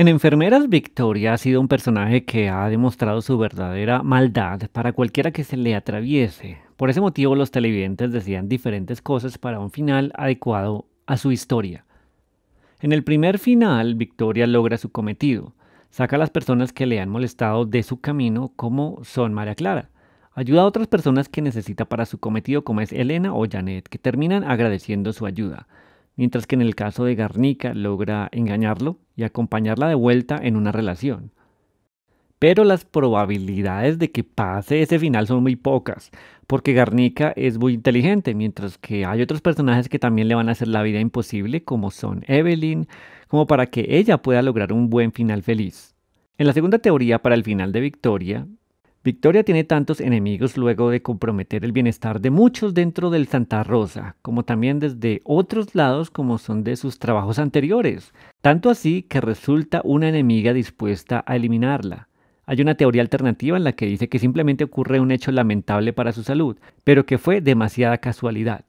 En Enfermeras, Victoria ha sido un personaje que ha demostrado su verdadera maldad para cualquiera que se le atraviese. Por ese motivo los televidentes decían diferentes cosas para un final adecuado a su historia. En el primer final, Victoria logra su cometido. Saca a las personas que le han molestado de su camino, como son María Clara. Ayuda a otras personas que necesita para su cometido, como es Elena o Janet, que terminan agradeciendo su ayuda mientras que en el caso de Garnica logra engañarlo y acompañarla de vuelta en una relación. Pero las probabilidades de que pase ese final son muy pocas, porque Garnica es muy inteligente, mientras que hay otros personajes que también le van a hacer la vida imposible, como son Evelyn, como para que ella pueda lograr un buen final feliz. En la segunda teoría para el final de Victoria, Victoria tiene tantos enemigos luego de comprometer el bienestar de muchos dentro del Santa Rosa, como también desde otros lados como son de sus trabajos anteriores, tanto así que resulta una enemiga dispuesta a eliminarla. Hay una teoría alternativa en la que dice que simplemente ocurre un hecho lamentable para su salud, pero que fue demasiada casualidad.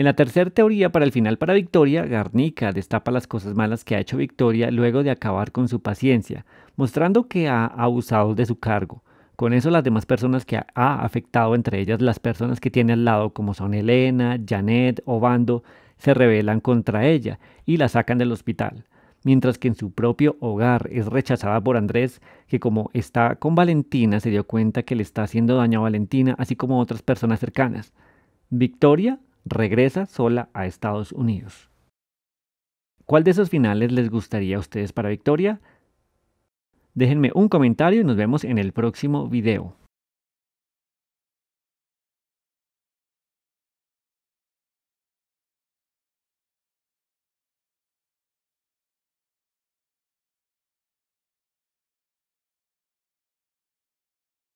En la tercera teoría, para el final para Victoria, Garnica destapa las cosas malas que ha hecho Victoria luego de acabar con su paciencia, mostrando que ha abusado de su cargo. Con eso las demás personas que ha afectado, entre ellas las personas que tiene al lado como son Elena, Janet o Bando, se rebelan contra ella y la sacan del hospital. Mientras que en su propio hogar es rechazada por Andrés, que como está con Valentina se dio cuenta que le está haciendo daño a Valentina, así como a otras personas cercanas. Victoria regresa sola a Estados Unidos. ¿Cuál de esos finales les gustaría a ustedes para Victoria? Déjenme un comentario y nos vemos en el próximo video.